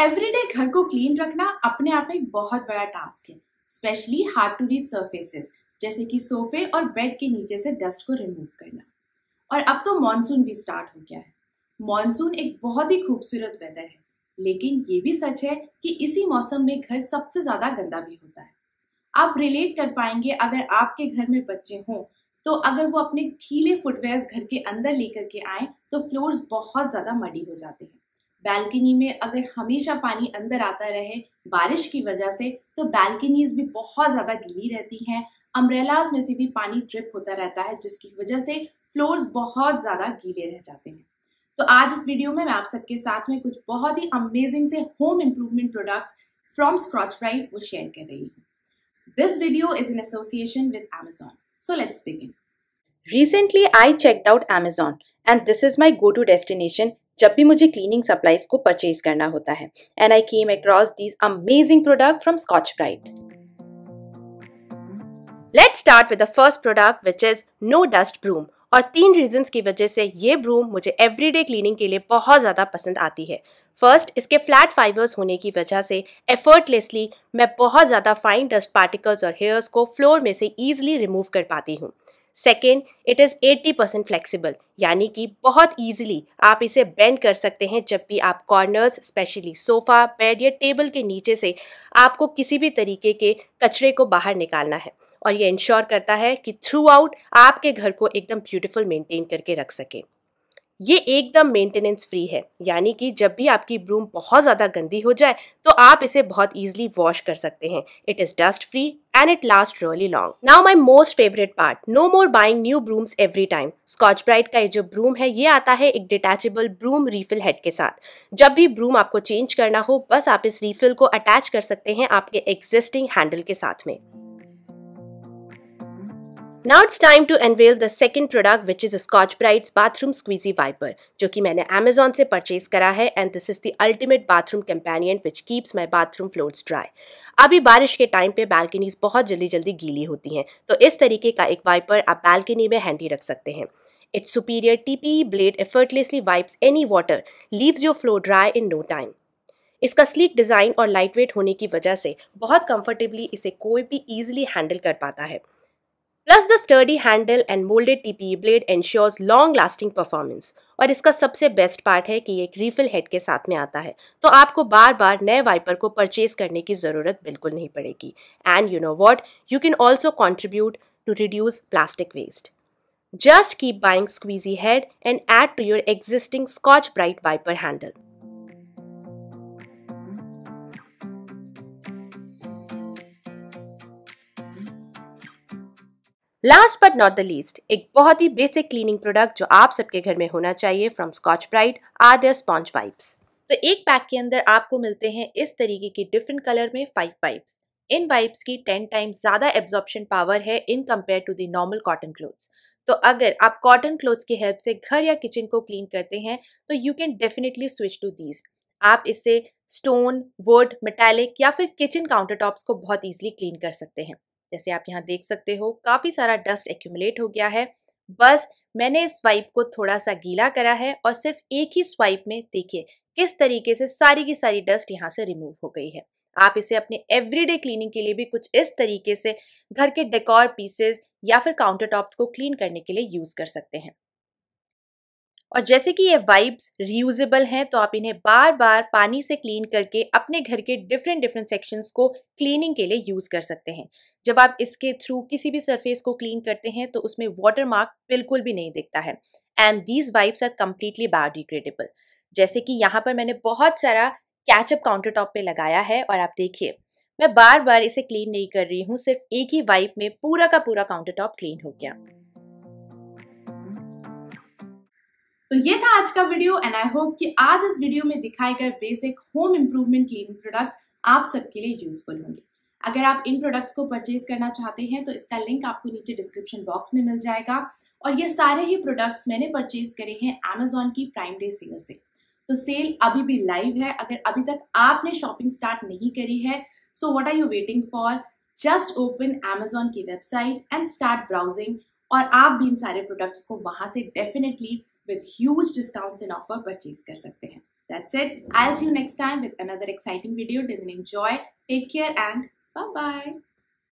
Everyday घर को clean रखना अपने आप में एक बहुत बड़ा टास्क है specially hard to reach surfaces जैसे कि सोफे और बेड के नीचे से डस्ट को रिमूव करना और अब तो मानसून भी स्टार्ट हो गया है मानसून एक बहुत ही खूबसूरत वेदर है लेकिन ये भी सच है कि इसी मौसम में घर सबसे ज़्यादा गंदा भी होता है आप रिलेट कर पाएंगे अगर आपके घर में बच्चे हों तो अगर वो अपने खीले फुटवेयर्स घर के अंदर लेकर के आए तो फ्लोर्स बहुत ज़्यादा मडी हो जाते हैं बैल्कनी में अगर हमेशा पानी अंदर आता रहे बारिश की वजह से तो बैल्कनीज भी बहुत ज़्यादा गीली रहती हैं अम्ब्रेलाज में से भी पानी ड्रिप होता रहता है जिसकी वजह से फ्लोर्स बहुत ज़्यादा गीले रह जाते हैं तो आज इस वीडियो में मैं आप सबके साथ में कुछ बहुत ही अमेजिंग से home improvement products from Scotch Brite वो शेयर कर रही हूँ this video is in association with Amazon. So let's begin Recently, I checked out Amazon and this is my go-to destination जब भी मुझे क्लीनिंग सप्लाईज को परचेज करना होता है and I came across these amazing product from Scotch Brite let start with the first product which is no dust broom और तीन reasons की वजह से ये ब्रूम मुझे एवरीडे क्लीनिंग के लिए बहुत ज़्यादा पसंद आती है फर्स्ट इसके फ्लैट फाइबर्स होने की वजह से एफर्टलेसली मैं बहुत ज़्यादा फाइन डस्ट पार्टिकल्स और हेयर्स को फ्लोर में से ईजिली रिमूव कर पाती हूँ second it is 80 percent flexible यानी कि बहुत ईजिली आप इसे बेंड कर सकते हैं जब भी आप कॉर्नर्स स्पेशली सोफ़ा बेड या टेबल के नीचे से आपको किसी भी तरीके के कचरे को बाहर निकालना है और ये इंश्योर करता है कि थ्रू आउट आपके घर को एकदम ब्यूटिफुल मेंटेन करके रख सकें ये एकदम मेंटेनेंस फ्री है यानी कि जब भी आपकी ब्रूम बहुत ज़्यादा गंदी हो जाए तो आप इसे बहुत ईजिली वॉश कर सकते हैं it is dust free and it lasts really long. Now my most favorite part, no more buying new brooms every time. Scotch Brite का ये जो broom है ये आता है एक detachable broom refill head के साथ जब भी broom आपको change करना हो बस आप इस refill को attach कर सकते हैं आपके existing handle के साथ में it's time time to unveil the second product which is Scotch Brite's bathroom squeegee wiper जो कि मैंने अमेजोन से परचेज करा है and this is the ultimate bathroom companion which keeps my bathroom floors dry अभी बारिश के टाइम पे बालकनीज बहुत जल्दी जल्दी गीली होती हैं तो इस तरीके का एक वाइपर आप बालकनी में हैंडी रख सकते हैं it's superior TP blade effortlessly wipes any water leaves your floor dry in no time इसका स्लीक डिज़ाइन और लाइटवेट होने की वजह से बहुत कंफर्टेबली इसे कोई भी ईजिली हैंडल कर पाता है plus the sturdy handle and moulded TP blade ensures long lasting performance और इसका सबसे बेस्ट पार्ट है कि ये एक रीफिल हेड के साथ में आता है तो आपको बार बार नए वाइपर को परचेज करने की ज़रूरत बिल्कुल नहीं पड़ेगी and you know what you can also contribute to reduce plastic waste just keep buying squeegee head and add to your existing Scotch Brite wiper handle last but not the least एक बहुत ही basic cleaning product जो आप सबके घर में होना चाहिए from Scotch Brite are their sponge wipes तो एक पैक के अंदर आपको मिलते हैं इस तरीके के डिफरेंट कलर में फाइव वाइप्स इन वाइप्स की टेन टाइम्स ज़्यादा एब्जॉर्प्शन पावर है in compare to the normal cotton cloths तो अगर आप कॉटन क्लोथ्स की हेल्प से घर या किचन को क्लीन करते हैं तो you can definitely switch to these आप इससे स्टोन वुड मेटेलिक या फिर किचन काउंटर टॉप्स को बहुत ईजिली क्लीन कर सकते हैं जैसे आप यहाँ देख सकते हो काफ़ी सारा डस्ट एक्यूमुलेट हो गया है बस मैंने इस स्वाइप को थोड़ा सा गीला करा है और सिर्फ एक ही स्वाइप में देखिए किस तरीके से सारी की सारी डस्ट यहाँ से रिमूव हो गई है आप इसे अपने एवरीडे क्लीनिंग के लिए भी कुछ इस तरीके से घर के डेकोर पीसेस या फिर काउंटर टॉप्स को क्लीन करने के लिए यूज़ कर सकते हैं और जैसे कि ये वाइब्स रीयूजेबल हैं तो आप इन्हें बार बार पानी से क्लीन करके अपने घर के डिफरेंट डिफरेंट सेक्शंस को क्लीनिंग के लिए यूज़ कर सकते हैं जब आप इसके थ्रू किसी भी सरफेस को क्लीन करते हैं तो उसमें वाटर मार्क बिल्कुल भी नहीं दिखता है and these wipes are completely biodegradable जैसे कि यहाँ पर मैंने बहुत सारा कैचअप काउंटर टॉप पर लगाया है और आप देखिए मैं बार बार इसे क्लीन नहीं कर रही हूँ सिर्फ एक ही वाइप में पूरा का पूरा काउंटर टॉप क्लीन हो गया तो ये था आज का वीडियो एंड आई होप कि आज इस वीडियो में दिखाए गए basic home improvement cleaning products आप सबके लिए यूजफुल होंगे अगर आप इन प्रोडक्ट्स को परचेज करना चाहते हैं तो इसका लिंक आपको नीचे डिस्क्रिप्शन बॉक्स में मिल जाएगा और ये सारे ही प्रोडक्ट्स मैंने परचेज करे हैं अमेजोन की प्राइम डे सेल से तो सेल अभी भी लाइव है अगर अभी तक आपने शॉपिंग स्टार्ट नहीं करी है so what are you waiting for just open Amazon की वेबसाइट एंड स्टार्ट ब्राउजिंग और आप भी इन सारे प्रोडक्ट्स को वहां से definitely with huge discounts and offer purchase kar sakte hain That's it. I'll see you next time with another exciting video. Till then, enjoy. Take care and bye bye.